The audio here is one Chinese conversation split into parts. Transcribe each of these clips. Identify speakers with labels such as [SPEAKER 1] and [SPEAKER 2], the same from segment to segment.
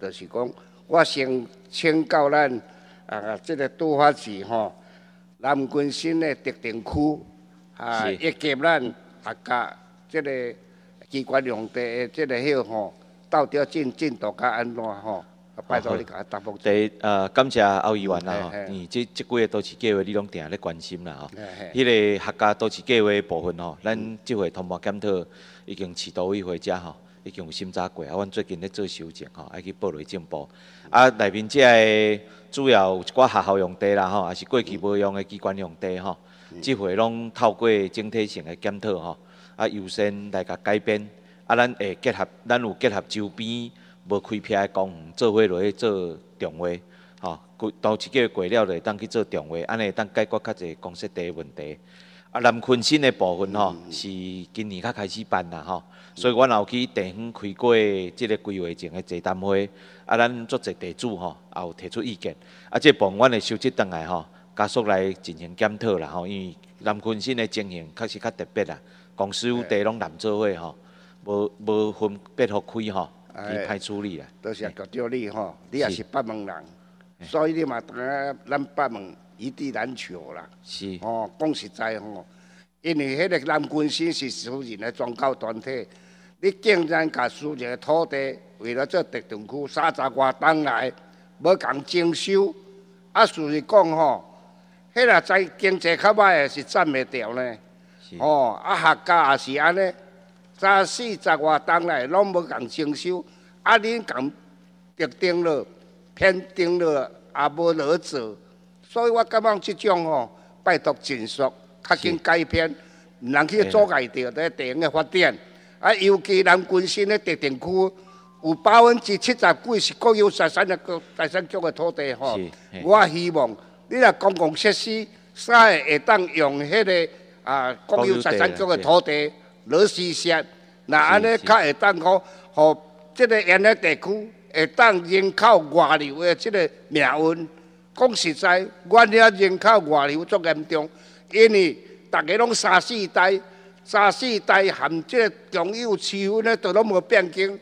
[SPEAKER 1] 就是讲，我先请教咱啊，即个杜华子吼，南关新的特定区啊，以及咱客家即个机关用地的即个迄吼，到底怎进度甲安怎吼？好。第
[SPEAKER 2] 一，呃，感谢欧议员啦吼，嗯，即几个都是计划，你拢定咧关心啦，吼。迄个客家都是计划部分吼，咱即回通报检讨，已经迟到位回者吼。已经有审查过啊，阮最近咧做修正吼，爱去报雷进步。啊，内面即个主要有一寡学校用地啦吼，也是过去无用的机关用地吼，即回拢透过整体性的检讨吼，啊优先来甲改变。啊，咱会结合，咱有结合周边无开辟的公园做伙落去做重化，吼，都一过改了会当去做重化，安尼会当解决较侪公设地问题。啊，南昆新的部分吼，是今年开始办啦吼，所以我也有去地方开过即个规划前的座谈会，啊，咱做者地主吼，也有提出意见，啊，这分我嘞收集档案吼，加速来进行检讨啦吼，因为南昆新的情形确实较特别啦，公司有地拢南做伙吼，无无分别互开吼，去歹处理啦。
[SPEAKER 1] 多谢局长你吼，你也是北门人，所以你嘛当个咱北门一地难求啦，是，哦，讲实在吼。因为迄个南军师是私人的宗教团体，你竟然甲私人的土地为了做特种区三、十外冬来，无共征收。啊，所以讲吼，迄个在经济较歹也是占唔着呢。哦，啊客家也是安尼，三四十外冬来拢无共征收。啊，你讲特定了、偏定了也无落做，所以我感觉即种吼拜托尽速。较紧改变，毋通去阻碍着个地方的发展。啊，尤其南关新个特定区，有百分之七十几是国有财产的，国财产局的土地吼。我希望你若公共设施，啥会当用迄个啊国有财产局的土地落施设，那安尼较会当好，互即个沿海地区会当人口外流的，即个命运。讲实在，阮遐人口外流足严重。因为大家拢三四代、三四代含即个共有区分咧，都拢无变经，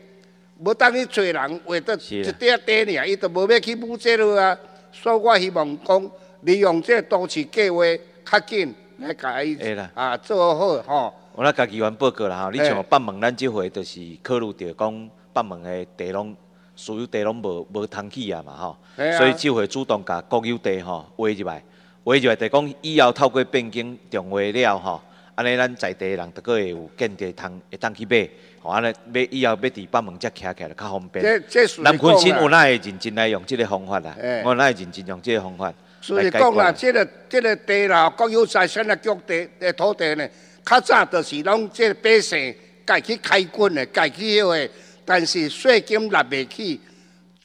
[SPEAKER 1] 无等于找人，为得一块地尔，伊都无要去负责了啊。所以，我希望讲利用即个都市计划较紧来甲伊啊做好吼。
[SPEAKER 2] 我来家己先报告啦吼。你像北门，咱即回就是考虑到讲北门的地拢所有地拢无无通起啊嘛吼，所以即回主动甲国有地吼划入来。话就来提讲，以后透过变更电话了吼，安尼咱在地的人，都阁会有建地通会当去买吼，安尼买以后要伫北门遮徛起来，较方便。南昆新有哪会认真来用这个方法啦？我哪会认真用这个方法所以讲啦，这
[SPEAKER 1] 个这个地啦，国有财产的土地的土地呢，较早著是拢即个百姓家去开垦诶，家去迄个，但是税金纳未起。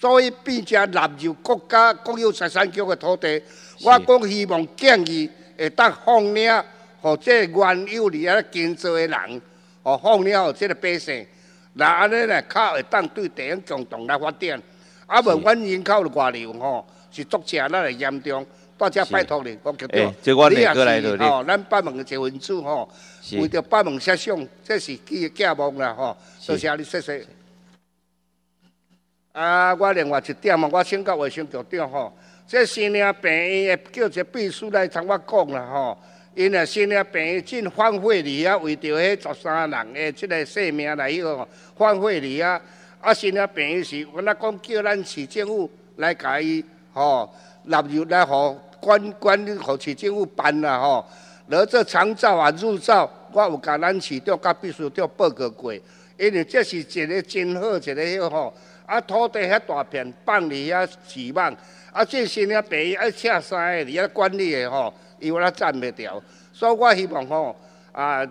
[SPEAKER 1] 所以变成纳入国家国有财产局的土地，我讲希望建议会当放领，或这原有里啊耕作的人，哦放领互这个百姓，那安尼呢，较会当对地方共同来发展。啊，无阮人口外流吼，是作者咱来严重，大家拜托你，我叫到。哎，这我也过来了，哦，咱八门一份子吼，为着八门设想，这是的愿望啦吼，多谢你，谢谢。啊！我另外一点嘛，我请教卫生局长吼，即新娘病医，叫一个秘书来同我讲啦吼。因为新娘病院真反悔你啊，为着迄十三人的即个性命来迄个吼反悔你啊。啊，新娘病医是，我那讲叫咱市政府来甲伊吼纳入来，吼管管互市政府办啦吼。了做长照啊、入照，我有甲咱市长甲秘书长报告过，因为这是一个真好一个迄个吼。啊，土地遐大片，放你遐饲蠓，啊，进行遐地啊，拆山的遐管理的吼，伊有啊占不掉，所以我希望吼，啊，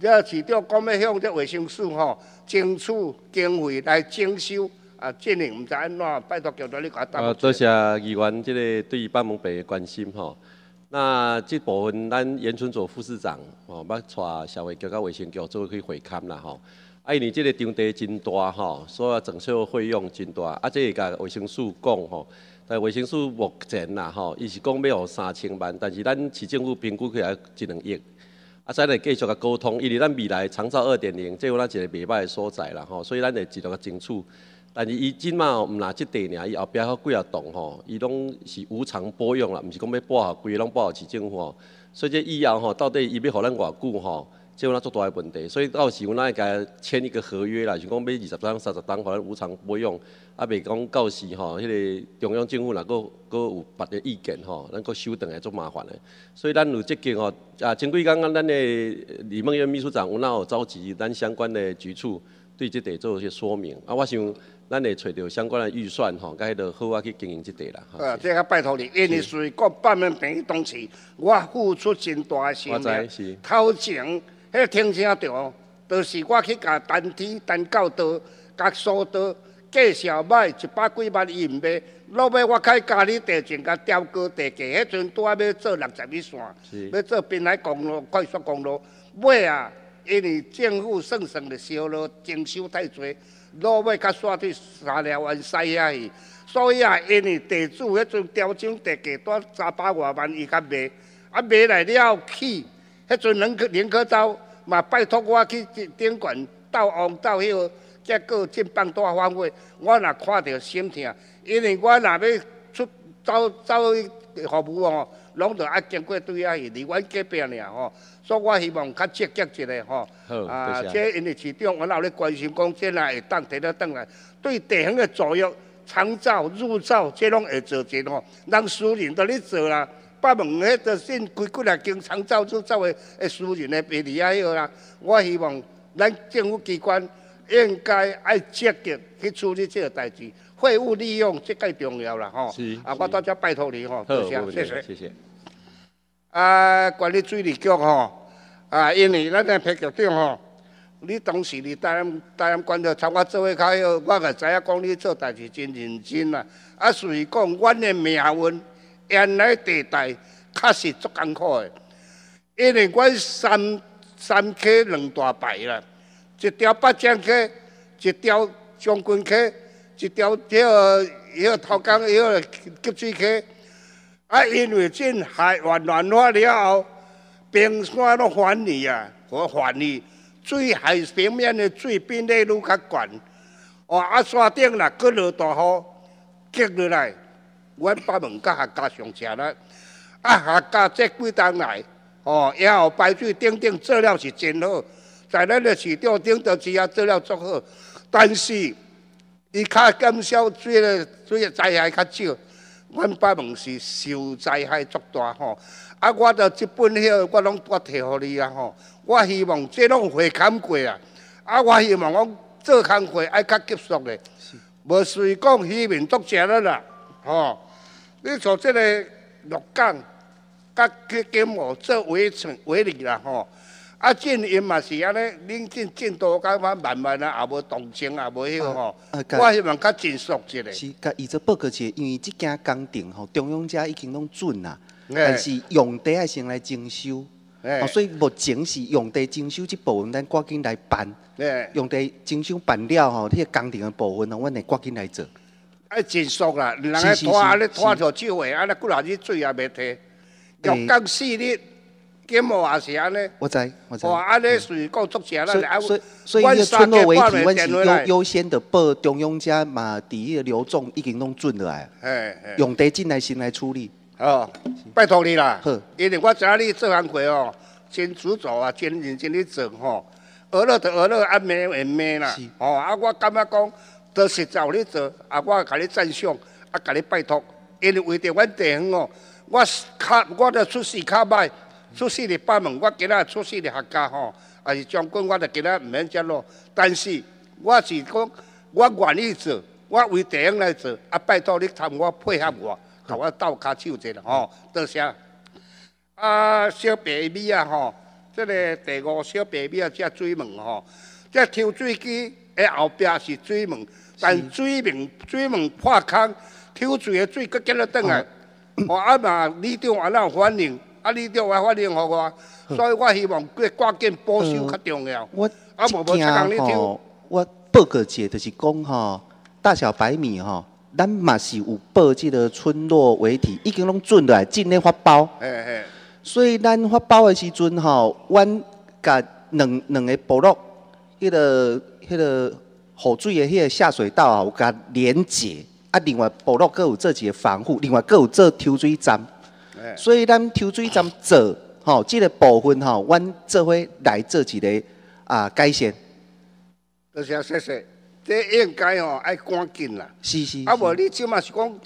[SPEAKER 1] 这市长讲要向这卫生署吼，争取经费来征收。啊，尽量唔知安怎拜托叫做你。啊，多
[SPEAKER 3] 谢议员这个对于半亩地的关心吼。那这部分咱严春佐副市长哦，把带社会局跟卫生局做去会勘啦吼。哎，你这个场地真大吼，所以装修费用真大，啊，这个甲卫生署讲吼，但卫生署目前呐吼，伊是讲要三千万，但是咱市政府评估起来一两亿，啊，咱会继续甲沟通，因为咱未来长照二点零，这有咱一个未歹的所在啦吼，所以咱会尽量甲争取。但是伊即嘛毋拿即地尔，伊后壁好几啊栋吼，伊拢是无偿保用啦，毋是讲要拨好个拢拨好市政府，所以这医药吼到底伊要互咱偌久吼。即有呐，足大个问题，所以到时，阮呐会甲签一个合约啦，想讲买二十张、三十张，反正无偿买用，啊，袂讲到时吼，迄个中央政府若佫佫有别个意见吼，咱佫修订也足麻烦的。所以，咱有即间吼，啊，前几工啊，咱的李梦远秘书长，阮那有召集咱相关的局处，对即地做一些说明。啊，我想，咱会找到相关的预算吼，甲迄条好啊去经营即地啦。
[SPEAKER 1] 呃，即个拜托你，因为随各方面平易，东西，我付出真大个心力，头前。迄停车场，就是我去甲单天、单教导、甲苏导，介绍卖一百几万伊毋卖。落尾我开家里地钱甲调高地价。迄阵拄啊要做六十米线，要做滨海公路、快速公路。买啊，因为政府算算的烧了，征收太侪，落尾甲煞去三裂湾塞遐去。所以啊，因为地主迄阵调整地价，拄啊百外万伊甲卖。啊卖来了去。迄阵林林可钊。嘛，拜托我去顶管到王到许，结果进放大番话，我若看着心疼，因为我若要出走走服务哦，拢着爱经过对啊，伊离我隔壁俩吼，所以我希望较积极一点吼。好。啊，这因为市长，我老咧关心讲，即若会当摕得倒来，对地形的作用，长照、入照，这拢会做真吼，人私人，都咧做啦。北门迄条线，规骨人经常走出走的诶，私人的弊利啊，迄个啦。我希望咱政府机关应该爱积极去处理这个代志，废物利用，这个重要啦，吼。是。啊，我大家拜托你吼，多谢，谢谢。谢谢。啊，管理水利局吼，啊，因为咱的副局长吼，你当时你担任担任官僚，参我做位较迄，我个知影讲你做代志真认真啦。啊，所以讲阮的命运。原来地带确实足艰苦的，因为阮三三溪两大排啦，一条北江溪，一条将军溪，一条迄个迄个头江迄个急水溪。啊，因为进海完暖化了后，冰山都翻去啊，我翻去，水海平面的水变内愈较悬，哦啊，山顶啦搁落大雨，积落来。阮北门甲也家上车了，啊，下家即几冬来，哦，也有排水顶顶做了是真好，在咱的市场顶头之下做了足好，但是伊较减少水的水的灾害较少，阮北门是受灾害足大吼，啊，我着即本个我拢我摕互你啊吼，我希望即拢会干过啊，啊，我希望我做工过爱较急速的。无随讲渔民族食了啦，吼。你从这个绿港，甲去金湖做围城围里啦吼，啊，建因嘛是安尼，恁建建多，甲我慢慢啊，也无动静，也无迄个吼。我希望较成熟一个。是，
[SPEAKER 4] 以这报告起，因为这件工程吼，中央家已经拢准啦，但是用地还先来征收，所以目前是用地征收这部分，咱赶紧来办。用地征收办了吼，迄个工程的部分，侬，我来赶紧来做。
[SPEAKER 1] 哎，真爽啦！人咧拖咧拖条酒下，阿勒古来日水阿袂退，六更四日，感冒也是安尼。
[SPEAKER 4] 我知，我知。哇，
[SPEAKER 1] 阿勒水够足些啦！所以，所以，所以以村落为单位，优优
[SPEAKER 4] 先的报中央家嘛，第一流众已经拢转来，用地进来先来处理。好，拜托你啦。好，
[SPEAKER 1] 因为我家你做安溪哦，先煮做啊，先认真咧做吼，阿了的阿了，阿妹阿妹啦。是。哦，啊，我感觉讲。多实在你做，啊，我甲你赞赏，啊，甲你拜托，因为为着阮地方哦，我较我的出世卡歹，出世哩八门，我今仔出世哩合格吼，啊是将军，我著今仔毋免接咯。但是我是讲我愿意做，我为地方来做，啊拜托你参我配合我，甲我斗卡手者吼，多谢。啊，小白米啊吼，即个第五小白米啊，即水门吼，即抽水机，诶后壁是水门。但水面水面破坑，抽水的水格格了转来。我阿妈你钓我那有反应，啊，你钓我反应好我，所以我希望过赶紧保修较重要。我阿婆听你听，
[SPEAKER 4] 我报告者就是讲吼，大小白米吼，咱嘛是有报这个村落为体，已经拢转来，正咧发包。哎哎。所以咱发包的时阵吼，阮甲两两个部落，迄个迄个。雨水的迄个下水道啊，有甲连接啊，另外部路又有做一个防护，另外又有做抽水站。所以咱抽水站做吼，即个部分吼，阮做伙来做一个啊改善。
[SPEAKER 1] 多谢，谢谢。这应该吼，爱赶紧啦。是是是。啊，无你即嘛是讲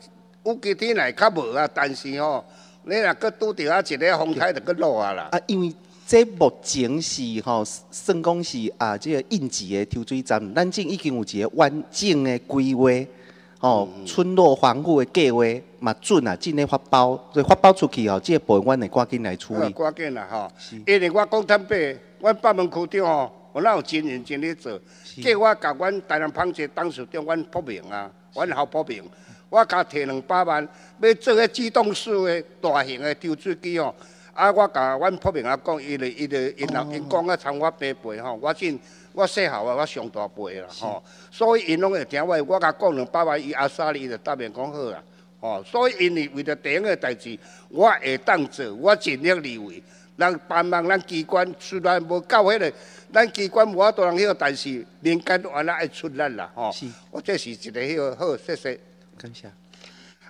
[SPEAKER 1] 有几天来较无啊，但是吼，你若搁拄着啊一个风台，就搁落啊啦。
[SPEAKER 4] 啊，因为。即目前是吼，算讲是啊，即个应急的抽水站，咱种已经有一个完整的规划，吼村落防护的计划嘛准啊，正咧发包，所以发包出去吼，即个保安会赶紧来处理。赶
[SPEAKER 1] 紧啦吼，因为我讲坦白，我北门区长吼，我哪有真认真咧做，计我甲阮台湾胖姐当时长阮报名啊，阮好报名，我甲摕两百万要做个自动式的大型的抽水机哦。啊！我甲阮普明阿讲，伊咧伊咧，因老因讲啊，参我爸伯吼，我真我细号啊，我上大辈啦吼。所以因拢会听话，我甲讲两百万，伊阿三二，伊就答应讲好啦。哦，所以因为为着一个代志，我会当做我尽力而为，人帮忙咱机关，虽然无到迄个，咱机关无法度人迄个，但是民间阿拉爱出力啦吼。是，我这是一个迄个好谢谢。感谢。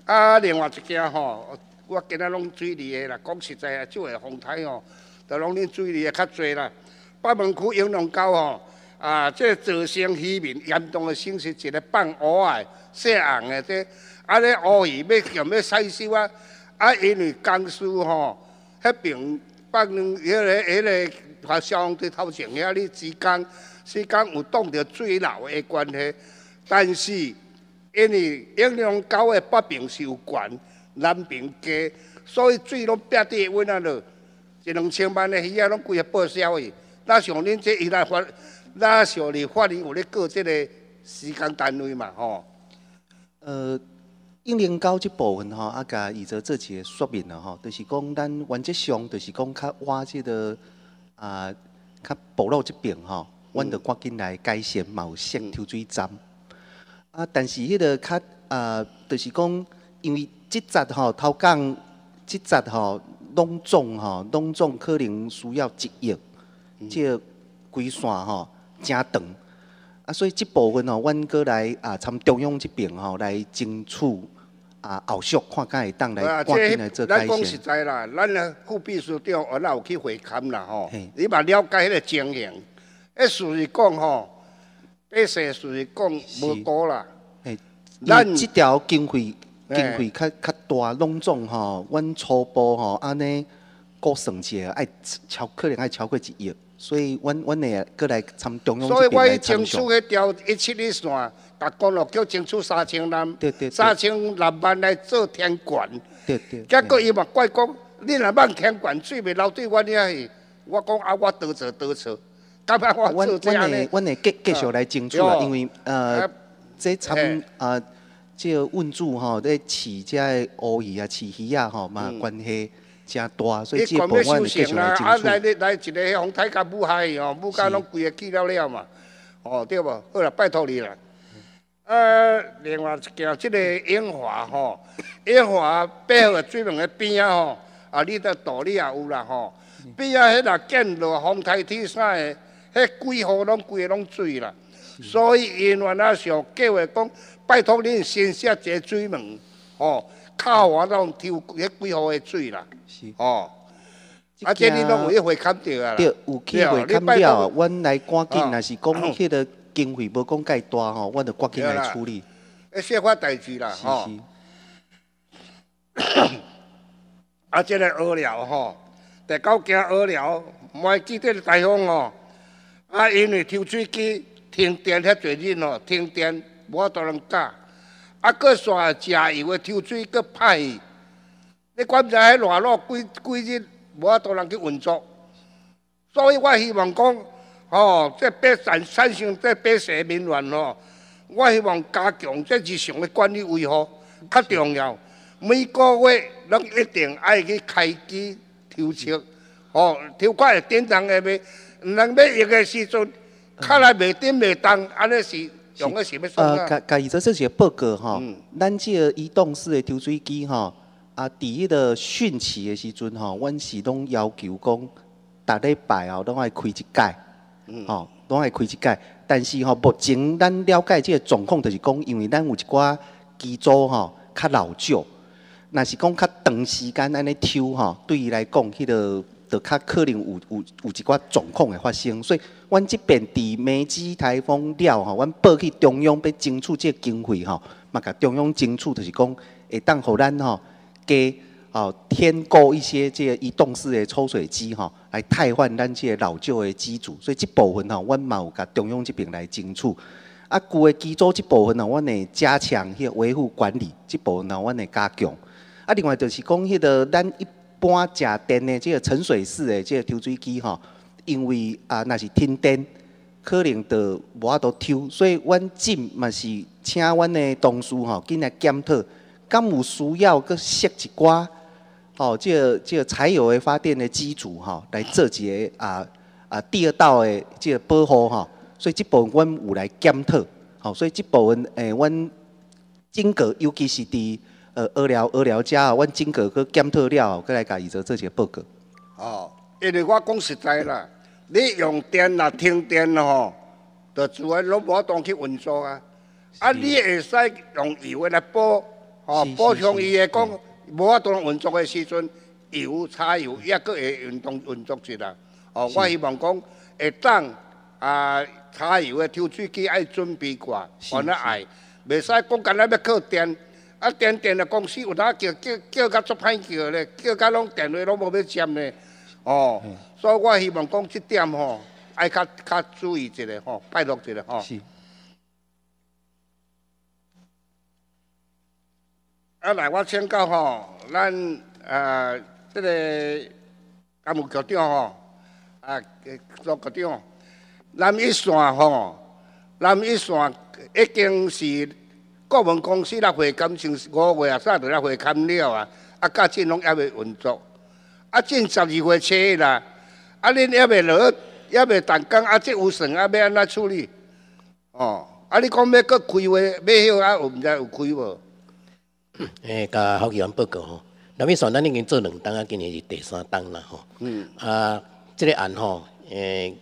[SPEAKER 1] 啊，另外一件吼。我今仔拢水利诶啦，讲实在啊，即个风台哦，都拢恁水利也较侪啦。北门区永隆沟吼，啊，即个座山溪面严重个侵蚀，一个放崩崖、晒红诶，对。啊咧，乌鱼要咸要细小啊，啊，因为江苏吼，迄边八两迄个迄个，发消防队头前遐咧之间，之间有当着水流的关系，但是因为永隆沟诶北边是有悬。南平街，所以水拢憋在阮啊度一两千万的鱼仔拢规个报销去。那像恁这一来发，那像你发的有咧过即个时间单位嘛？吼。
[SPEAKER 4] 呃，英莲高这部分吼，啊，甲以泽做一个说明了吼，就是讲咱原则上就是讲，较挖即个啊，较补漏即边吼，阮就赶紧来改善毛线抽水站。啊，但是迄个较啊，就是讲因为。即集吼，头讲，即集吼，拢总吼，拢总可能需要一亿，即规线吼真长，啊，所以即部分吼，阮过来啊，参中央即边吼来争取啊后续看敢会当来赶定来做啊，咱讲实
[SPEAKER 1] 在啦，咱副秘书长原若有去会勘啦吼，你嘛了解迄个情形，诶，属于讲吼，诶，属于讲无够啦，咱即
[SPEAKER 4] 条经费。经费较较大，拢总吼，阮初步吼，安尼估省一下，爱超可能爱超过一亿，所以，阮，阮会搁来参中央所以我去争取迄
[SPEAKER 1] 条一七二线，甲公路叫争取三千人，对对，三千六万来做天管。
[SPEAKER 4] 对对。结果伊
[SPEAKER 1] 嘛怪讲，恁若万天管水袂流对阮遐去，我讲啊，我多错多错，干吗我错？我呢，我
[SPEAKER 4] 会继继续来争取，因为呃，这参啊。即稳住吼，咧饲个乌鱼啊，饲鱼啊，吼嘛关系真大，所以即个保安，你想要来进啦，啊来
[SPEAKER 1] 来来一个迄红太甲母海哦，母海拢规个去了了嘛，哦对无，好啦，拜托你啦。啊，另外一件，即个英华吼，英华八号水面个边啊吼，啊你的道理也有啦吼，边啊迄个建落红太铁山个，迄鬼河拢规个拢醉啦，所以英华时候计划讲。拜托恁先下个水门，哦，靠我拢抽迄几号的水啦，是哦，啊，这你拢有一会看到啊，对，有机会看到啊。拜托，
[SPEAKER 4] 我来赶紧，若是讲迄个经费无讲介大哦，我就赶紧来处理。
[SPEAKER 1] 诶，小化代志啦，是 啊，这个屙尿吼，得到惊屙尿，莫记得台风哦。啊，因为抽水机停电，遐侪人哦，停电。无法多人教，啊个山食油啊抽水佫歹，你管唔知遐热热几几日无法多人去运作，所以我希望讲，吼，即北善产生即百善民乱咯，我希望加强即日常的管理维护，较重要。每个月，拢一定爱去开机抽测，吼，抽瓜会点重下未？人要热的时阵，卡来袂点袂动，安尼是。呃，家
[SPEAKER 4] 家己做这些报告哈，咱这移动式的抽水机哈，啊，伫迄个汛期的时阵哈，阮是拢要求讲，逐礼拜后拢爱开一届，哦，拢爱开一届。但是哈，目前咱了解这个状况，就是讲，因为咱有一寡机组哈，较老旧，那是讲较长时间安尼抽哈，对伊来讲，迄个，就较可能有有有一寡状况的发生，所以。阮即边伫梅子台风了吼，阮报去中央，要争取即个经费吼，嘛甲中央争取，就是讲会当互咱吼加吼添购一些即个移动式的抽水机吼，来替换咱即个老旧的机组，所以即部分吼，阮嘛有甲中央即边来争取。啊，旧的机组即部分吼，阮会加强个维护管理，即部分吼，阮会加强。啊，另外就是讲，迄个咱一般食电的即个沉水式的即个抽水机吼。因为啊，那是停电，可能就无法度抽，所以阮进嘛是请阮的同事吼，进来检讨，敢有需要阁设一寡哦，即个即个柴油的发电的机组吼，来做一个啊啊第二道的即个保护吼，所以这部分阮有来检讨，好，所以这部分诶，阮经过尤其是伫呃医疗医疗家啊，阮经过阁检讨了，阁来甲伊做做个报告，
[SPEAKER 1] 哦。因为我讲实在啦，你用电啊，停电吼，就自然拢无当去运作啊。啊，你会使用油来补，吼，补充伊个讲无当运作个时阵，油柴油也阁会运动运作起来。哦，我希望讲会当啊，柴油个抽水机爱准备挂，安尼爱袂使讲干那要靠电，啊，电电个公司有哪叫叫叫甲足歹叫咧，叫甲拢电话拢无要接咧。哦，所以我希望讲这点吼，爱较较注意一下吼，拜托一下吼。是。啊，来我请教吼，咱啊这个干部局长吼，啊苏局长，南一线吼，南一线已经是各门公司六回甘像五月啊，煞在了会砍了啊，啊价钱拢还未运作。啊，进十二个车啦！啊，恁也袂落，也袂动工啊，即有剩啊，要安怎处理？哦，啊，你讲要搁开话，要许啊，我毋知有开无。
[SPEAKER 4] 诶，甲好几员报告吼，那么算咱已经做两单啊，今年是第三单
[SPEAKER 3] 啦吼。嗯。啊，这个案吼，诶，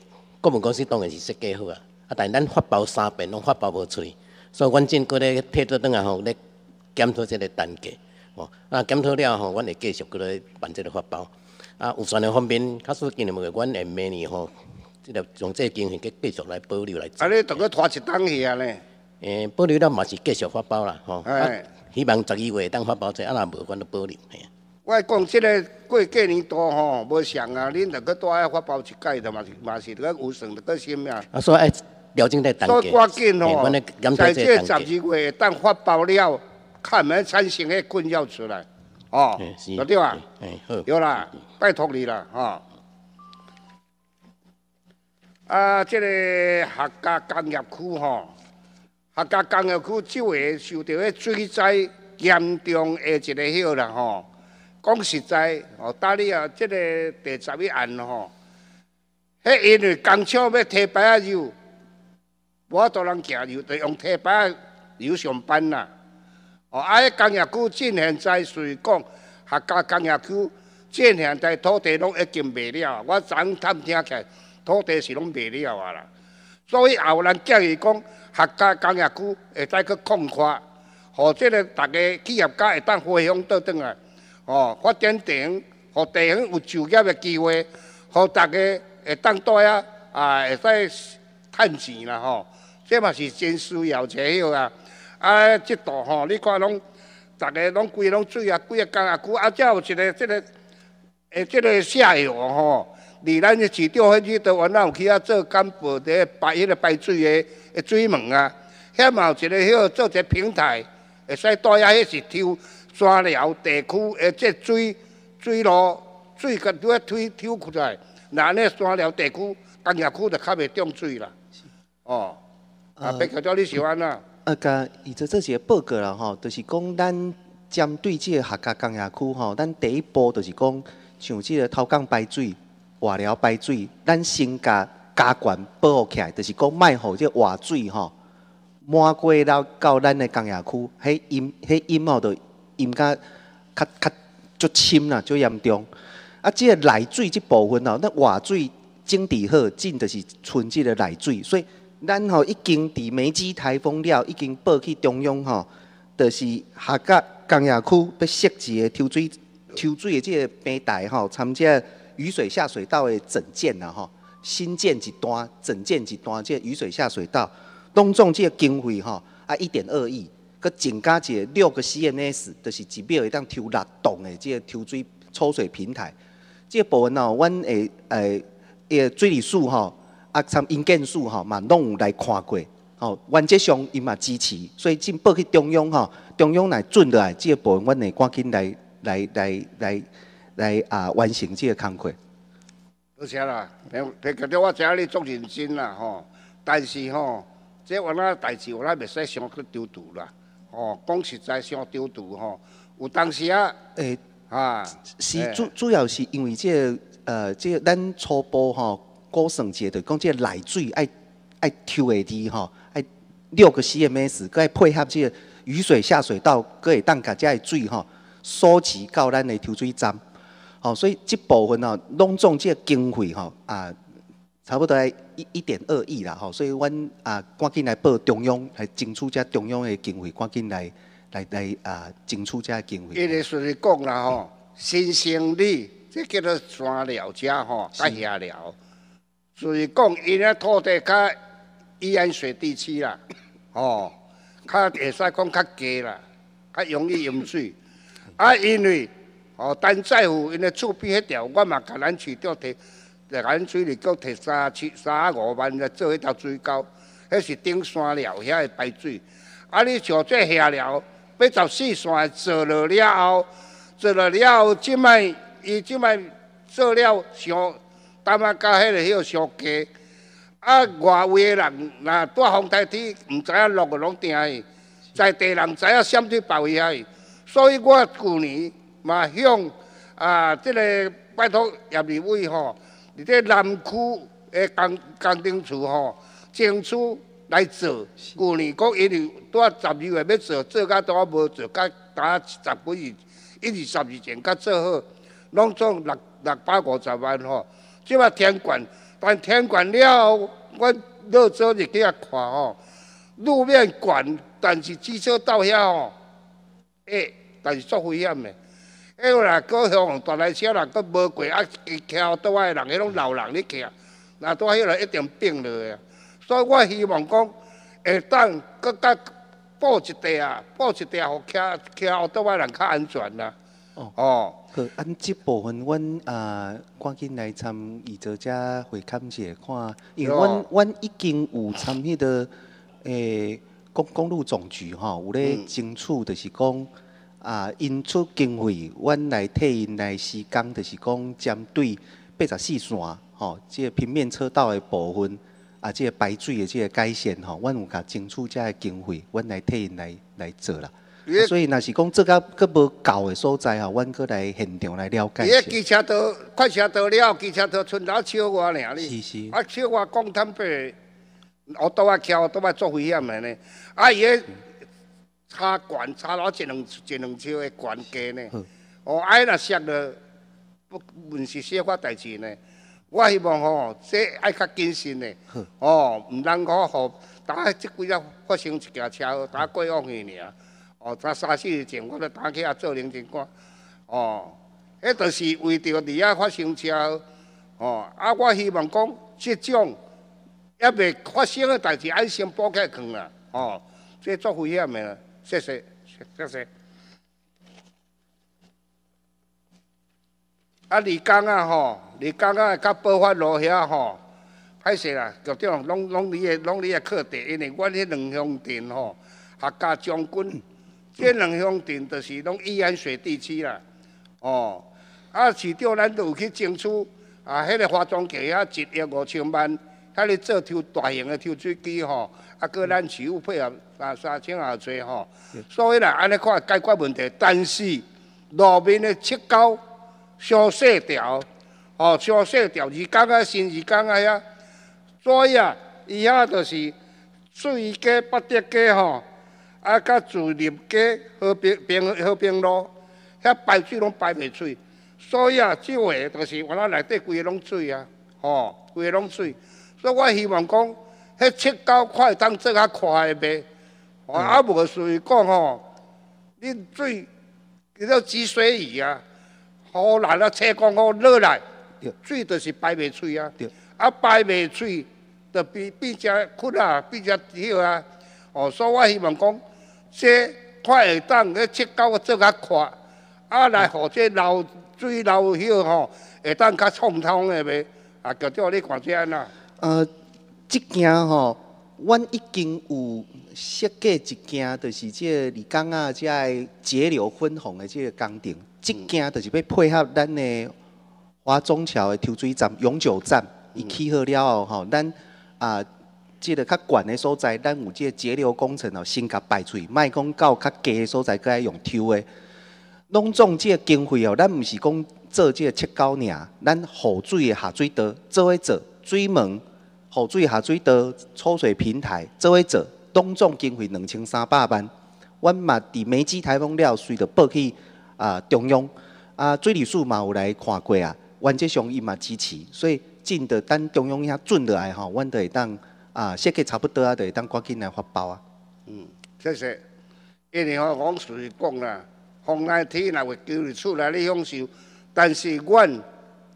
[SPEAKER 3] 各份公司当然是设计好啊，啊，但咱发包三遍拢发包无出去，所以阮正过咧退出等银吼，咧检督这个单价。啊，检讨了吼，我会继续搁来办这个发包。
[SPEAKER 4] 啊，
[SPEAKER 1] 有船的方面，卡数今年物我阮会明年吼，这个从这经费继续来保留来。啊，你同个拖一单去啊咧？诶，保留了嘛是继续发包啦，吼。哎。希望十二月当发包者，啊，若无关都保留。我讲这个过过年多吼，无上啊，恁同个再发包一届的嘛是嘛是这个有船这个心命。啊？
[SPEAKER 3] 啊，所以要抓紧的登记。多抓紧哦，在这十二
[SPEAKER 1] 月当发包了。看门产生的困扰出来，哦，老对啊，有啦，拜托你啦，哦。啊，这个客家工业区吼，客家工业区即位受到的水灾严重的一个号啦吼。讲实在，哦，大你啊，这个第十一案吼，迄因为工厂要提白油，我多人行油，就用提白油上班啦。哦，啊，工业区，进现在谁讲客家工业区，进现在土地拢已经卖了。我昨探听起，来土地是拢卖了啊啦。所以后人建议讲，客家工业区会再去扩宽，互这个大家企业家会当回乡倒转来，哦，发展地方，互地园有就业的机会，互大家会当待啊，啊，会使趁钱啦吼，这嘛是真需要一个啊。啊，即道吼，你看，拢，大家拢规个拢水啊，规个江啊，区啊，才有一个即个，诶，即个下游吼，离咱个市场迄日都原哪有去啊？做干布的排迄个排水个，个水门啊，遐嘛有一个许做一个平台，会使带遐迄是抽山寮地区诶，即水水路水甲拄啊推抽出来，那恁个山寮地区工业区就较袂涨水啦。哦，啊，白小姐你喜欢呐？
[SPEAKER 4] 呃个，伊这这些报告啦吼，就是讲咱针对这客家工业区吼，咱第一步就是讲，像这个掏工排水、化疗排水，咱先加加管保护起来，就是讲卖好这活水吼，满过了到咱的工业区，嘿阴嘿阴毛就阴较较较足深啦，足严重。啊，即个内水即部分哦，那活水整治好进，就是纯即的内水，所以。咱吼已经伫梅基台风了，已经报去中央吼，就是下角工业区要设置个抽水抽水的即个平台吼，参加雨水下水道的整建啦吼，新建一段整建一段即雨水下水道，当中即经费吼啊一点二亿，佮增加一个六个 CNS，就是一秒会当抽六栋的即抽水抽水平台，即部分哦，阮诶诶，即个水利署吼。啊，参因建树吼嘛，拢有来看过。哦，原则上伊嘛支持，所以进报去中央吼，中央来准落来，即部分阮会赶紧来来来来来啊，完成即个工作。
[SPEAKER 1] 多谢啦，别别觉得我遮咧做认真啦吼，但是吼，即原来代志有哪袂使想去丢度啦。哦，讲实在想丢度吼，有当时啊，诶啊，
[SPEAKER 4] 是主主要是因为即呃即咱初步吼。高省接的，讲这来水爱爱抽的哈，爱六个 CMS，佮配合这雨水下水道，佮伊当家只的水哈，收集到咱的抽水站。好，所以这部分哦，拢总这经费吼啊，差不多一一点二亿啦。吼，所以阮啊，赶紧来报中央，来争取这中央的经费，赶紧来来来啊，争取只经费。
[SPEAKER 1] 伊咧，顺利讲啦吼，新生利，这叫做山聊家吼，山下聊。所以讲，因的土地较宜安水地区啦，哦，较会使讲较低啦，较容易引水。啊，因为哦，陈寨富因的厝边迄条，我嘛甲咱取钓摕，来咱水里够摕三七三五万来做迄条水沟。迄是顶山了遐会排水。啊，你上这下了，八十四线做落了后，做落了后，即摆伊即摆做了上。敢啊！交迄个迄个相加，啊！外围的人若带风台梯，毋知影落个拢定去，在地人知影闪去包围遐起。所以我去年嘛向啊，即个拜托业委会吼，伫在南区的工工程处吼，争取来做。去年国因有带十二月要做，做甲多啊无做，甲打十几日，一二十二前才做好，拢总六六百五十万吼。即嘛天管，但天管了，我路走就去遐看哦。路面管，但是机车到下哦，哎，但是足危险的。哎，来过向大内车人，佫无过啊，徛岛外的人，迄种老人伫徛，那岛迄个人一定病落去。所以我希望讲，下等佫佮补一块啊，补一块，互徛徛岛外人安全呐。
[SPEAKER 4] 哦。好，按这部分，阮啊，赶紧来参伊做只会勘去看，因为阮阮已经有参迄个诶公公路总局吼，有咧争取，就是讲啊，因出经费，阮来替因来施工，就是讲针对八十四线吼，即个平面车道的部分，啊，即个排水的即个改善吼，阮有甲争取遮经费，阮来替因来来做啦。所以那是讲，这个佫无够的所在啊，阮佫来现场来了解一下。伊个
[SPEAKER 1] 机车都快车道了，机车都剩老少我俩哩。是是。啊，少我讲坦白，我都爱桥，都爱做危险的呢。啊，伊个差悬差了一两一两兆的悬价呢。哦，哎那想了，不问是说话代志呢。我希望吼，这爱较谨慎的，哦，唔让我吼，打即几日发生一件车祸，打过往的尔。哦，才三四日前，我都打起啊做零静官。哦，迄就是为着你啊发生车祸，哦，啊，我希望讲即种还未发生诶代志，爱心补起去啦。哦，这作危险个谢谢，谢谢。啊，你讲啊吼，你讲啊，甲爆发路遐吼，歹势啦，局长，拢拢你诶，拢你诶课题，因为我迄两用电吼，还加将军。这两乡镇就是拢依安水地区啦，哦，啊，市调咱有去争取，啊，迄个化妆溪啊，一亿五千万，遐咧做抽大型的抽水机吼，啊，跟咱市务配合，三三千啊济吼，所以啦，安尼看解决问题，但是路面的切糕小细条，哦，小细条，鱼竿啊，新至鱼竿啊遐，所以啊，以下就是最佳不得佳吼。啊！甲自立街和平平和平路，遐排水拢排袂出，所以啊，即话就是原来内底规个拢水啊，吼，规个拢水。所以我希望讲，迄七九块当做较快的袂，我啊无属于讲吼，恁水叫做止水鱼啊，好来啊，车公好落来，水就是排袂出啊，啊排袂出，就变变成窟啊，变成迄啊，哦，所以我希望讲。这快会当，咧切沟做较宽，啊来，或者流水流歇吼，会当较畅通的袂？啊，叫做你看这安啦。
[SPEAKER 4] 呃，这件吼，阮已经有设计一件，就是这李刚啊，个截流分洪的这个工程，这件就是要配合咱的华中桥的抽水站、永久站伊起好了吼，咱啊。即个较悬的所在，咱有即个节流工程哦，先甲排水，莫讲到较低的所在，搁爱用抽的。拢总即个经费哦，咱毋是讲做即个切糕尔，咱雨水的下水道做一做，水门、雨水下水道、抽水平台做一做，拢总经费两千三百万，阮嘛伫梅基台风了，随着报去啊中央啊水利署嘛有来看过啊，阮即上伊嘛支持，所以进著等中央遐准落来吼，阮著会当。啊，设计差不多啊，就会当赶紧来发包啊。
[SPEAKER 1] 嗯，谢谢。因为讲随意讲啦，风来天也会叫你出来，你享受。但是阮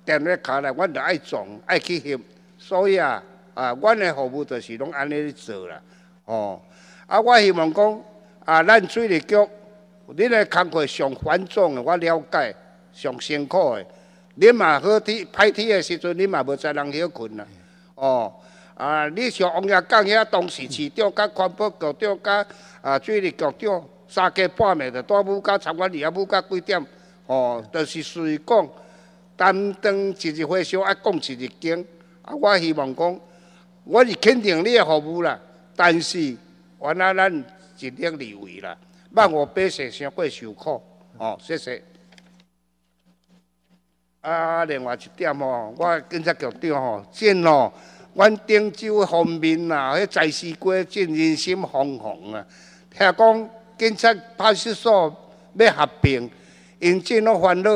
[SPEAKER 1] 踮咧卡内，阮就爱撞，爱去翕。所以啊，啊，阮的服务就是拢安尼做啦。哦，啊，我希望讲啊，咱水利局，恁的工课上繁重的，我了解，上辛苦的。恁嘛好天，歹天的时阵，恁嘛无在人休困啦。哦。啊！你像王亚刚遐，当时市长、甲环保局长、甲啊水利局长，三更半夜就带武教参观，二阿武教几点？哦，就是属于讲，担当一日会想爱讲一日经。啊，我希望讲，我是肯定你的服务啦，但是，原来咱尽力二位啦，万无百姓伤过受苦。哦，谢谢。啊，另外一点哦，我跟察局长哦，真哦。阮漳州方面啊，迄在西街真人心惶惶啊！听讲警察派出所要合并，引进拢烦恼，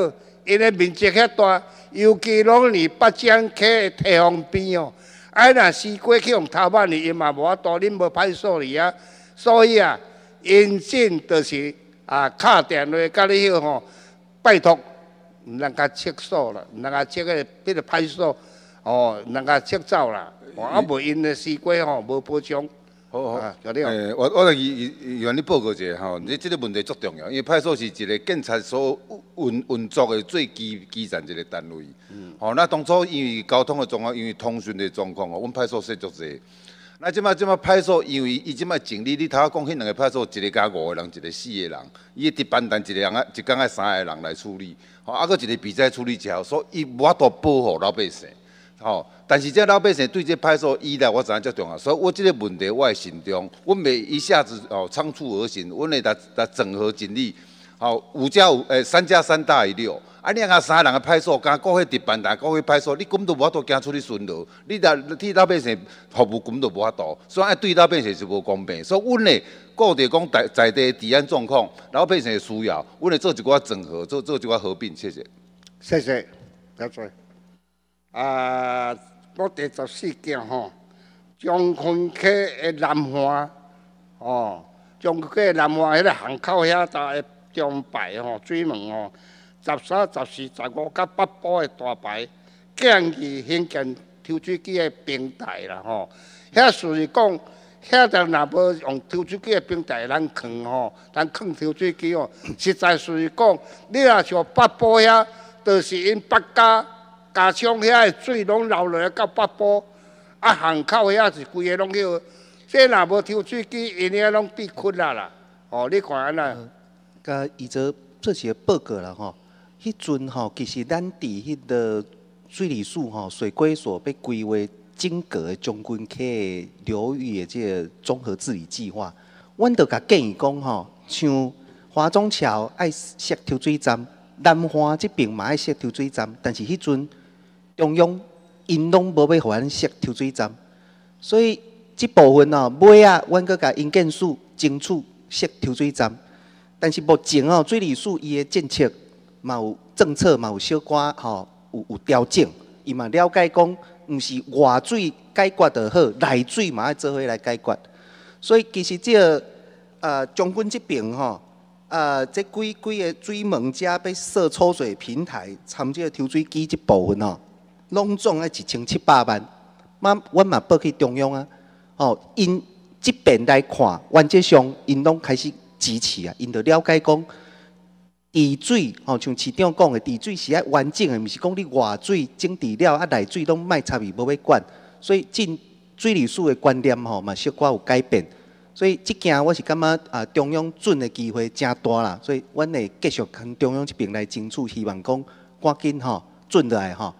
[SPEAKER 1] 因个面积遐大，尤其拢年北江溪堤防边哦，啊，若西街去用头版哩，嘛无法度恁无派出所哩啊！所以啊，引进就是啊，敲电话，甲你迄吼，拜托，毋通甲撤所啦，毋通甲撤个迄个派出所。哦，人家撤走了，啊，袂因个西瓜吼无保障。好好，了解。诶，我我
[SPEAKER 5] 来意意原你报告一下吼，你即个问题足重要，因为派出所是一个警察所运运作的最基基层一个单位。嗯。哦，那当初因为交通的状况，因为通讯的状况哦，阮派出所实足济。那即摆即摆派出所因为伊即摆整理，你头下讲迄两个派出所一个加五个人，一个四个人，伊值班单一人啊一工啊三个人来处理，吼，啊搁一个比赛处理之后，所以无法度保护老百姓。哦，但是这老百姓对这派出所依赖，我知影较重要，所以我这个问题我会慎重，我袂一下子哦仓促而行，我会来来整合精力。哦，五加五诶三加三大于六，啊你啊看三个人的派出所，敢各去值班，台，各去派出所，你本都无法度行出去巡逻，你来替老百姓服务本都无法度，所以对老百姓是无公平。所以，我咧各地讲在在地治安状况、老百姓的需要，我咧做一寡整合，做做一寡合并，谢谢。
[SPEAKER 1] 谢谢，别做。啊，我第十四件吼，将军溪诶南华吼，溪的南华迄个巷口遐大诶中牌吼，水门吼，十三、十四、十五甲八宝诶大牌，建议兴建抽水机诶平台啦吼。遐属于讲，遐着若要用抽水机诶平台，咱扛吼，咱扛抽水机吼，实在属于讲，你若像八宝遐，着是因北家。家乡遐个水拢流落来到北部，啊巷口遐是规个拢叫，这若无抽水机，伊遐拢被困啦啦。哦，你看啦，啊，
[SPEAKER 4] 以前这些报告啦吼，迄阵吼其实咱伫迄个水利署吼水管所被归为整个将军溪流域的这综合治理计划。阮斗甲建议讲吼，像华中桥爱设抽水站，南安这边嘛爱设抽水站，但是迄阵。中央因拢无要互咱设抽水站，所以即部分哦尾啊，阮阁甲因建署争取设抽水站。但是目前哦，水利署伊个政策嘛有政策嘛有小寡吼有有调整，伊嘛了解讲毋是外水解决就好，内水嘛爱做伙来解决。所以其实即个呃将军即边吼呃即几几个水门者要设抽水平台参即个抽水机即部分哦。拢总啊，一千七百万，嘛，阮嘛报去中央啊。哦，因即边来看，原则上，因拢开始支持啊。因着了解讲，治水哦，像市长讲的，治水是爱完整个，毋是讲你外水整治了啊，内水拢莫插伊无要管。所以，进水利署的观念吼，嘛小寡有改变。所以，即件我是感觉啊，中央准的机会真大啦。所以，阮会继续跟中央即边来争取，希望讲赶紧吼准落来吼。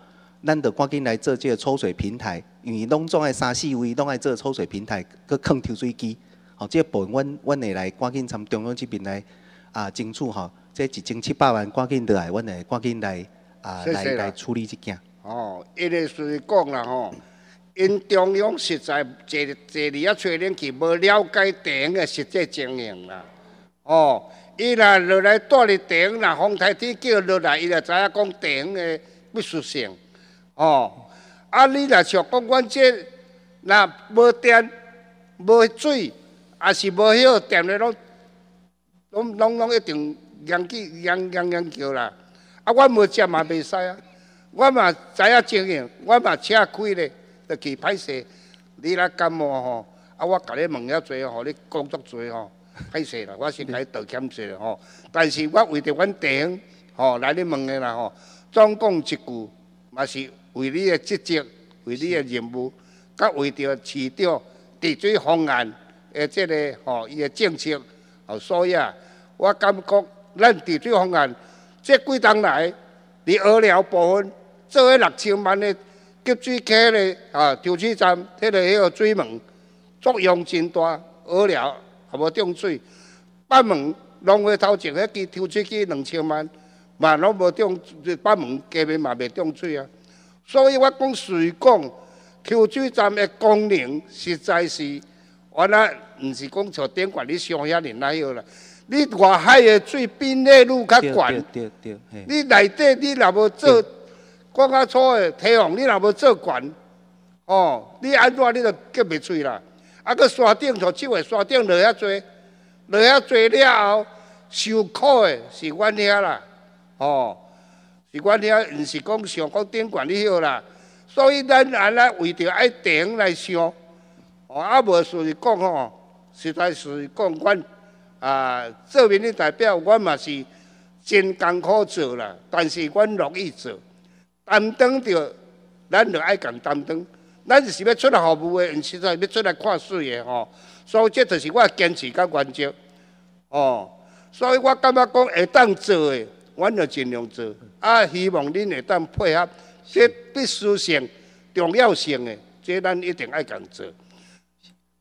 [SPEAKER 4] 咱着赶紧来做即个抽水平台，因为拢总个三四位拢爱做抽水平台，搁扛抽水机。好，即个分阮，阮会来赶紧从中央这边来啊，争取吼，即一千七百万赶紧来，阮会赶紧来啊，来来处理即件。
[SPEAKER 1] 哦，伊那是讲啦吼，因中央实在坐坐伫遐揣恁去，无了解电影个实际经营啦。哦，伊若落来带伫电影，若风太天叫落来，伊就知影讲电影个不适性。哦，啊，你若像讲阮这若无电、无水，啊是无迄店咧，拢拢拢拢一定严起严严严叫啦。啊，我无食嘛袂使啊，我嘛知影经营，我嘛车开咧都去歹势。你若感冒吼，啊我甲你问遐侪，吼你工作侪吼歹势啦，我先来道歉济吼。但是我为着阮店吼来你问的啦吼，总共一句嘛是。为你的职责，为你的任务，甲为着市场治水方案的即个吼伊的政策，吼所以啊，我感觉咱治水方案即几冬来，伫好了部分，做了六千万的集水溪的啊，抽水站迄个迄个水门作用真大，好了，也无中水；北门拢会头情，迄支抽水机两千万嘛，拢无涨，北门根本嘛袂中水啊。所以我讲谁讲抽水站的功能实在是，我那唔是讲在顶管你上遐人那样啦，你外海的水比内陆较悬，对对你内底你若要做，灌溉粗的提防你若要做管，哦，你安怎你就隔袂出啦，啊个山顶就七位山顶落遐多，落遐多了后，受苦的是阮遐啦，哦。是讲你啊，是讲想讲顶管你许啦，所以咱安尼为着爱顶来想，哦啊无属于讲吼，实在是讲阮啊做面的代表，阮嘛是真艰苦做啦，但是阮乐意做，担当着，咱就爱共担当，咱是是要出来服务的，毋是在要出来看水的吼，所以这就是我坚持甲原则，哦，所以我感觉讲会当做的。阮着尽量做，啊！希望恁会当配合，这必须性、重要性诶，这咱一定爱共做。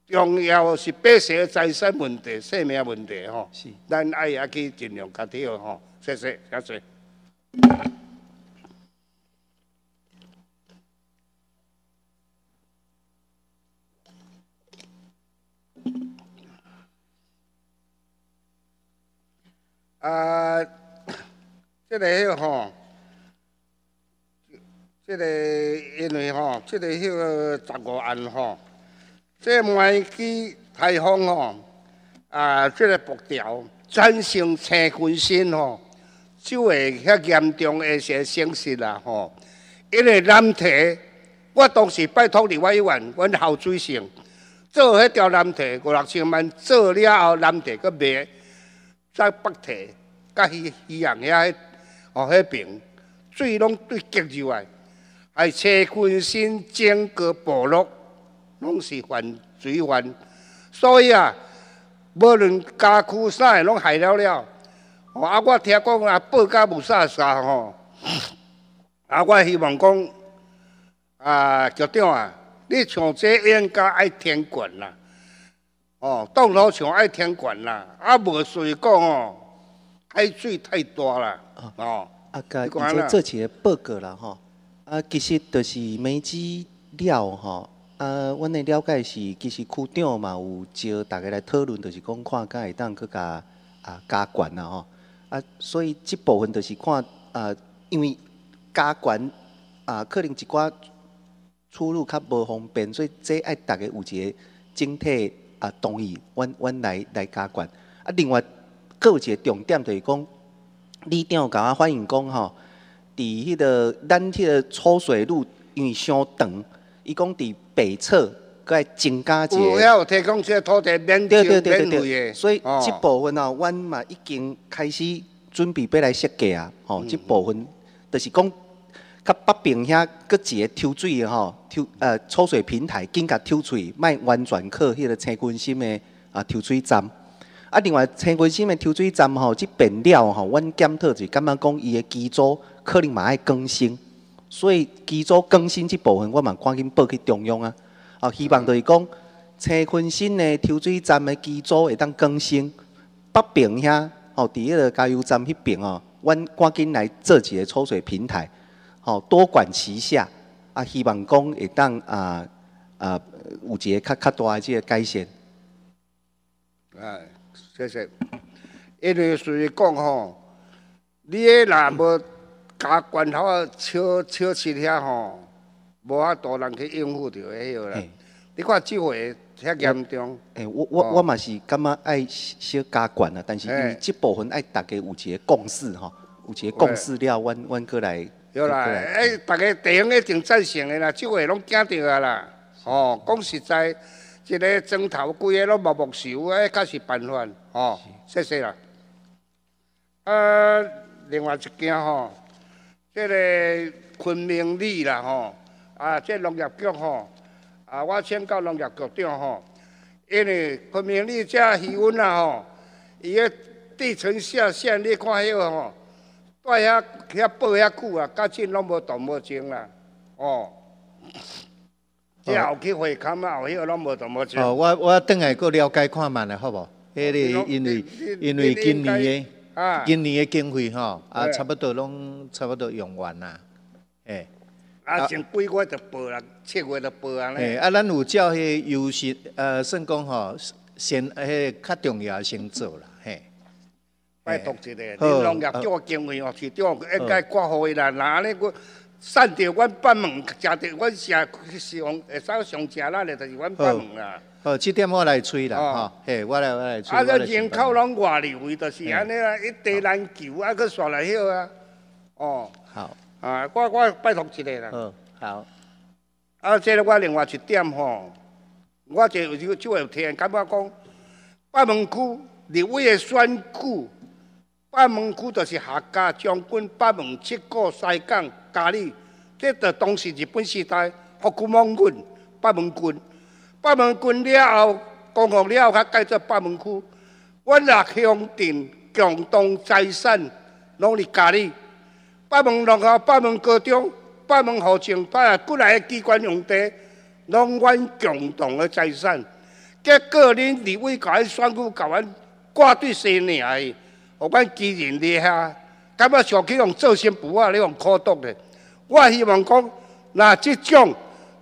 [SPEAKER 1] 重要是必须财产问题、生命问题吼，咱爱也去尽量解决吼。谢谢，谢谢。啊。即个迄个吼，即个因为吼，即个迄个十五万吼，即个麦季台风吼，啊，即个布条产生青霉菌吼，就会较严重一些损失啦吼。因为蓝提，我当时拜托另外一位，阮后水生做迄条蓝提，五六千万做了后，蓝提佫卖再北提，甲伊伊人遐。哦，迄边水拢对脚入来，还车浑身整个部落，拢是犯水犯，所以啊，无论家居啥，拢害了了。哦，啊，我听讲啊，报家无啥啥吼。啊，我希望讲，啊，局长啊，你像这应该爱天管啦，哦，当路像爱天管啦，啊，无随意讲哦。太税太多了，哦，阿哥，你做一
[SPEAKER 4] 些报告了吼，啊，其实就是没资料吼，啊，阮的了解是，其实区长嘛有招大家来讨论，就是讲看敢会当去加啊加管啊，吼，啊，所以这部分就是看啊，因为加管啊，可能一寡出入较无方便，所以这爱大家有一个整体啊同意，阮阮来来加管。啊，另外。个有个重点就是讲，你李店甲我反映讲吼，伫迄个咱迄个抽水路因为伤长，伊讲伫北侧增加一个。有要
[SPEAKER 1] 提供些土地免收免费嘅，所以即部
[SPEAKER 4] 分啊，阮嘛已经开始准备要来设计啊，吼，即部分就是讲，甲北边遐个一个抽水的吼，抽呃抽水平台更加抽水，卖完全靠迄个青军心的啊抽水站。啊，另外，青昆新的抽水站吼，即变了吼，阮检讨就感觉讲伊的基座可能嘛爱更新，所以基座更新即部分，我嘛赶紧报去中央啊。啊，希望就是讲青昆新的抽水站的基座会当更新，北边遐吼，伫迄个加油站迄边吼，阮赶紧来做一个抽水平台，吼，多管齐下啊，希望讲会当啊啊有一个较较大的即个改善。
[SPEAKER 1] 哎。谢谢。因为所以讲吼，你诶，若无加罐头啊，少少吃遐吼，无啊度人去应付着迄个啦。你看即回遐严重。诶，
[SPEAKER 4] 我我我嘛是感觉爱小加罐啦，但是即部分爱大家有一个共识吼，有一个共识了，阮阮过来。
[SPEAKER 1] 对啦，诶，大家第一一定赞成的啦，即回拢惊着啊啦。哦，讲实在。一个砖头，规个拢木木朽，哎，才是办法哦。谢谢啦。啊，另外一件吼，这个昆明里啦吼，啊，这农业局吼，啊，我请教农业局长吼，因为昆明里遮气温啊吼，伊个地层下陷，你看迄个吼，在遐遐煲遐久啊，家境拢无动无静啦，哦。有机会看嘛？后起个拢无多么钱。哦，我
[SPEAKER 4] 我等下过了解看觅嘞，好无？迄个因为因为今年啊，今年的经费吼，啊，差不多拢差不多用完啦，诶。
[SPEAKER 1] 啊，前几月就报啦，七月就报啊咧。啊，
[SPEAKER 4] 咱有照迄优先，呃，算讲吼，先迄个较重要先做啦，嘿。
[SPEAKER 1] 拜托一下，你农业我经费哦，去应该届国会啦，哪里我。散到阮八门，食到阮下，上会使上食咱个，就是阮八门啦。
[SPEAKER 4] 好，七点我来催啦。哦，嘿，我来，我来催。啊，个人口
[SPEAKER 1] 拢外流，就是安尼啊，一地难求啊，佫煞来许啊。哦，好。啊，我我拜托一个啦。嗯，好。啊，即个我另外一点吼，我即有只酒友听，甲我讲，八门区是位的选举，八门区就是下家将军八门，七个西港。咖喱，即在当时日本时代，福冈郡八门郡，八门郡了后，公学了后，才改做八门区。阮六乡镇共同财产，拢伫咖喱，八门六后八门高中、八门豪情，八下各来机关用地，拢阮共同的财产。结果恁李伟凯选举搞我挂对身年，哎，我机基人厉害，感觉想去用做新妇啊，你用可读嘞！我希望讲，那即种，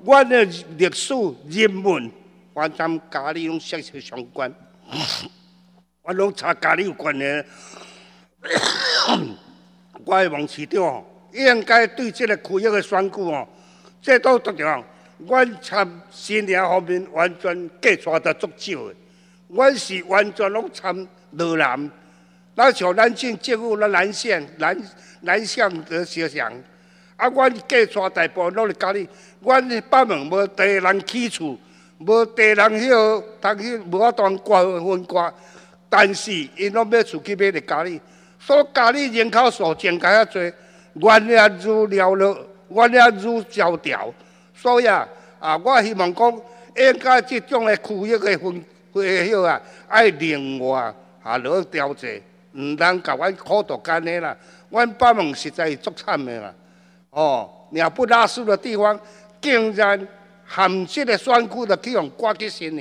[SPEAKER 1] 我的历史人文，完全家你拢息息相关，我拢查家你有关的。我希望市长应该对即个区域的选举哦，제都特点，我参新业方面完全计抓得足少的，我是完全拢参南南，那像南京进入那南线南南向的小巷。啊！阮隔带大部分拢伫家里。阮北门无地人起厝，无地人迄、落通去无法度挂瓜分挂，但是因拢买厝去买伫家你，所以家里人口数增加遐多，阮也愈了落，阮也愈萧条。所以啊，啊，我希望讲，因该即种诶区域诶分个落啊，爱另外啊落调节，毋通甲阮苦读干个啦。阮北门实在是足惨诶啦。哦，鸟不拉屎的地方，竟然含蓄的酸股的去以用刮吉线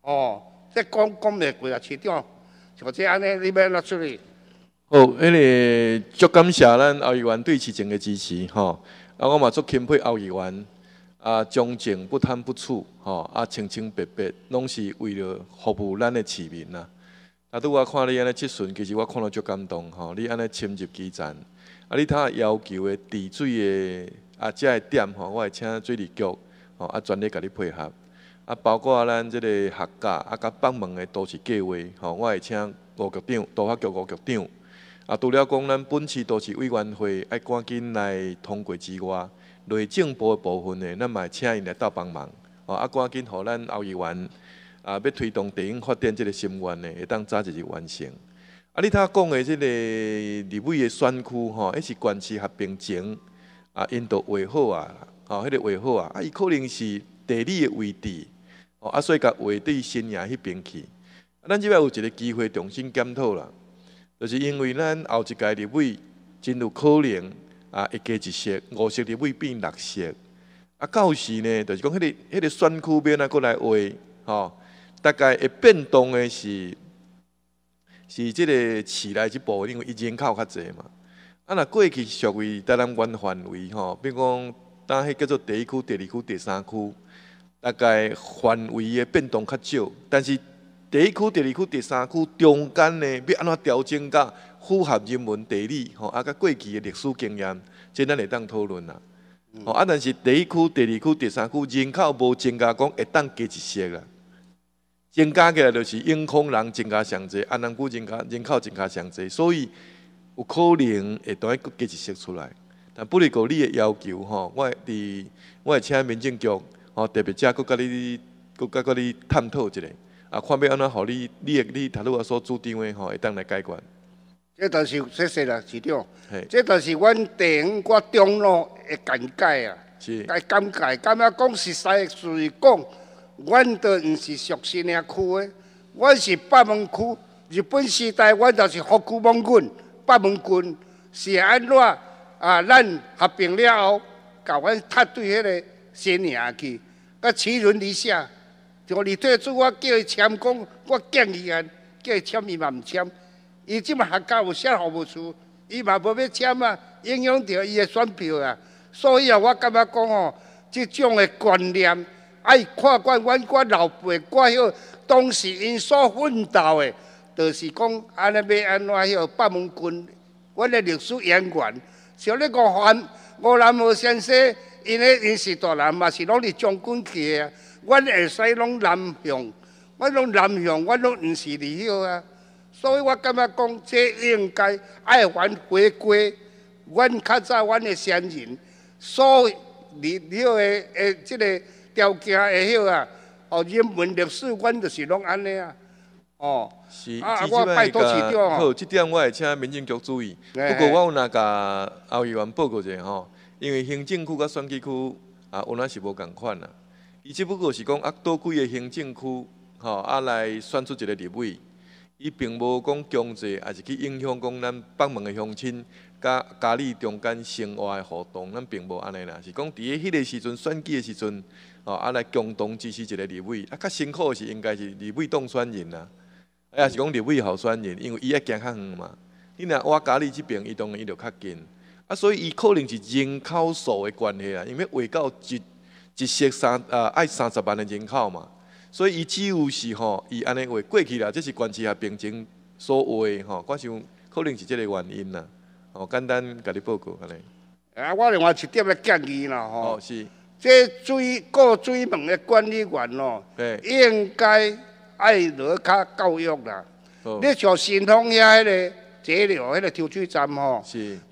[SPEAKER 1] 哦，这公公的归啊，市场，就这安尼，你别拿出来。
[SPEAKER 6] 哦，个足感谢咱奥议员对市政的支持吼。啊，我嘛足钦佩奥议员啊，忠情不贪不触吼，啊，清清白白，拢是为了服务咱的市民呐。啊，对我看你安尼即顺，其实我看了足感动吼，你安尼深入基层。啊！你他要求的治水的啊，遮个点吼，我会请水利局吼啊，全力甲你配合啊。包括咱即个学教啊，甲帮忙的都是各位吼，我会请吴局长、都发局吴局长啊。除了讲咱本市都市委员会要赶紧来通过之外，内政部部分的，咱嘛请因来斗帮忙哦。啊，赶紧互咱欧议员啊，要推动电影发展即个心愿的，会当早一日完成。啊！你头讲的即个立美的选区吼，迄是关系合并前啊，因都画好啊，哦，迄个画好啊，啊，伊可能是地理的位置，哦，啊，所以甲画对迄边去啊，咱即摆有一个机会重新检讨啦，就是因为咱后一届立美真有可能啊，一加一穴五穴立美变六穴，啊，到时呢，就是讲迄个迄个选区变啊过来画哦，大概会变动的是。是即个市内即部，因为伊人口较侪嘛。啊，若过去属于台湾管范围吼，比如讲当迄叫做第一区、第二区、第三区，大概范围的变动较少。但是第一区、第二区、第三区中间呢，要安怎调整，甲符合人文地理吼，啊，甲过去的历史经验，即咱会当讨论啦。吼、啊，但是第一区、第二区、第三区人口无增加，讲会当加一些啦。增加起来就是永康人增加上侪，安南区增加人口增加上侪，所以有可能会当各结一些出来。但不如果你的要求吼，我伫我会请民政局吼，特别者，佮佮你，佮佮佮你探讨一下，啊，看要安怎互你，你你头论啊所主张的吼，会当来解决。
[SPEAKER 1] 这倒是谢谢啦，市长。嘿，这倒是阮台湾我中路的尴尬啊，该尴尬，咁样讲是三以讲。阮都毋是熟新营区的，阮是北门区。日本时代阮都是福蒙郡、北门郡是安怎啊？咱合并了后，甲阮插对迄个新营去，甲齿轮底下。就二月主。我叫伊签讲我建议啊，叫伊签伊嘛毋签。伊即嘛合校有啥好务处？伊嘛无要签啊，影响到伊的选票啊。所以啊，我感觉讲哦，即种的观念。爱看管阮，阮老爸，阮许当时因所奋斗的，就是讲安尼，要安怎许八门军，阮的历史渊源。像你个番五南河先生，因个因是大南嘛，是拢伫将军去的，阮会使拢南向，阮拢南向，阮拢毋是伫许啊，所以我感觉讲，这应该爱还回归阮较早阮的先人所伫许的诶，即个。条件会晓啊，哦，因文历史阮就是拢安尼啊，
[SPEAKER 6] 哦，是，啊，我拜托市长，好，这点我会请民政局注意。不过我有那个奥议员报告一下吼，因为行政区甲选举区啊，原来是无共款啊。伊只不过是讲啊，多几个行政区吼，啊来选出一个立委。伊并无讲强制，也是去影响讲咱北门的乡亲甲家里中间生活的活动，咱并无安尼啦，是讲伫咧迄个时阵选举的时阵。哦，啊，来共同支持一个立委，啊，较辛苦是应该是立委当选人啦，啊，也是讲立委候选人，因为伊爱行较远嘛，你若我家里即边当然伊就较近，啊，所以伊可能是人口数的关系啊，因为话到一、一、二、三、啊爱三十万的人口嘛，所以伊只有是吼，伊安尼话过去啦，这是关系啊，病情所话吼，我想可能是即个原因啦，哦，简单甲你报告安尼。
[SPEAKER 1] 啊，我另外一点要建议啦，吼，是。这水各水门的管理员哦，应该爱落较教育啦。你像新丰遐个截流，迄个抽水站吼，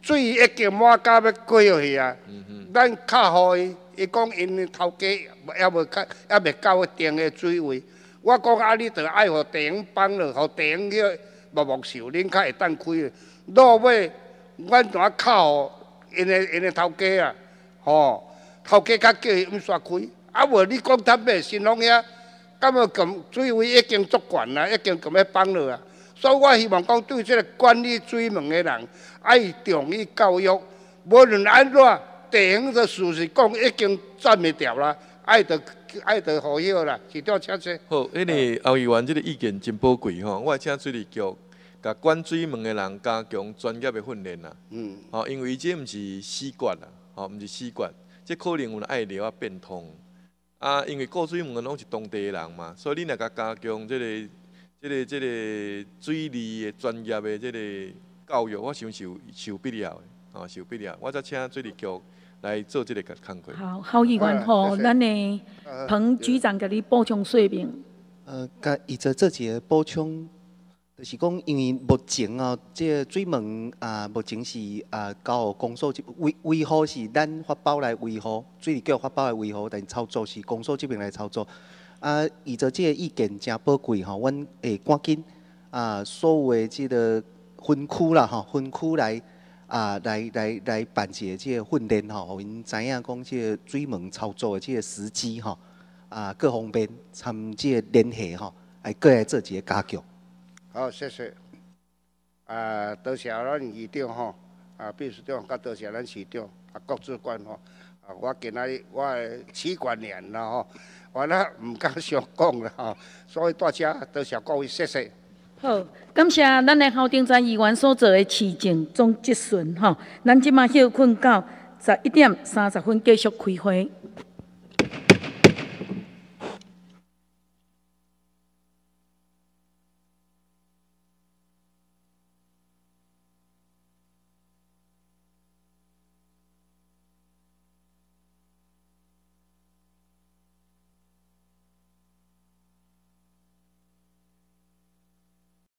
[SPEAKER 1] 水已经满到要过去啊。咱敲好伊，伊讲因头家也未较也未到定的水位。我讲啊，你着爱互电帮落，互电去木木树恁较会当开。落尾，阮怎卡好因的因的头家啊？吼！头家较叫伊毋煞开，啊无你讲他白，新农遐，敢要咁水位已经足悬啦，已经咁要放落啦。所以我希望讲，对这个管理水门的人，爱重于教育，无论安怎，地形的事实讲已经占唔定啦，爱得爱得好些啦，是这样
[SPEAKER 6] 好，迄个欧议员即个意见真宝贵吼，我请水利局，甲管水门的人加强专业的训练啦。嗯。吼，因为这毋是习惯啦，吼，毋是习惯。即可能有爱聊啊，变通啊，因为过水门拢是当地人嘛，所以你若甲加强即个、即个、即个水利的专业的即个教育，我想是有必要，啊，有必要，我则请水利局来做这个个参观。好，
[SPEAKER 4] 好，医院吼，咱诶彭局长甲你补充说明。呃，甲伊就直接补充。就是讲，因为目前啊，这水门啊，目前是啊，交公署这维维护是咱发包来维护，水利局发包来维护，但操作是公署这边来操作。啊，依照这个意见真宝贵吼，阮会赶紧啊，所有诶这个分区啦吼，分区来啊，来来来办一个这个训练吼，因知影讲这个水门操作的这个时机吼，啊，各方面参这联系吼，来过来做一个加强。
[SPEAKER 1] 好，谢谢。啊，多谢咱市长吼，啊秘书长，甲多谢咱市长啊，各主管吼。啊，我今仔日我起管念了吼，完了唔敢想讲了吼，所以大家多谢各位，谢谢。
[SPEAKER 4] 好，感谢咱的校长在议员所做的市政总结讯吼，咱即马休困觉，十一点三十分继续开会。